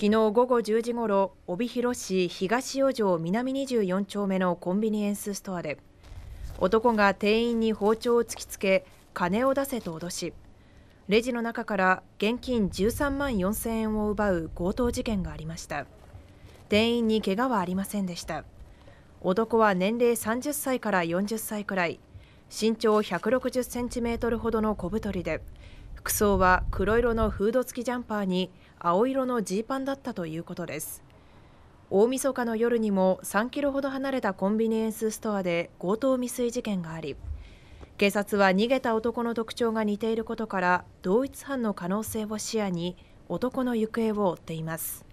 昨日午後10時ごろ、帯広市東四条南24丁目のコンビニエンスストアで、男が店員に包丁を突きつけ、金を出せと脅し、レジの中から現金13万4000円を奪う強盗事件がありました。店員に怪我はありませんでした。男は年齢30歳から40歳くらい、身長160センチメートルほどの小太りで、服装は黒色のフード付きジャンパーに青色のジーパンだったということです大晦日の夜にも3キロほど離れたコンビニエンスストアで強盗未遂事件があり警察は逃げた男の特徴が似ていることから同一犯の可能性を視野に男の行方を追っています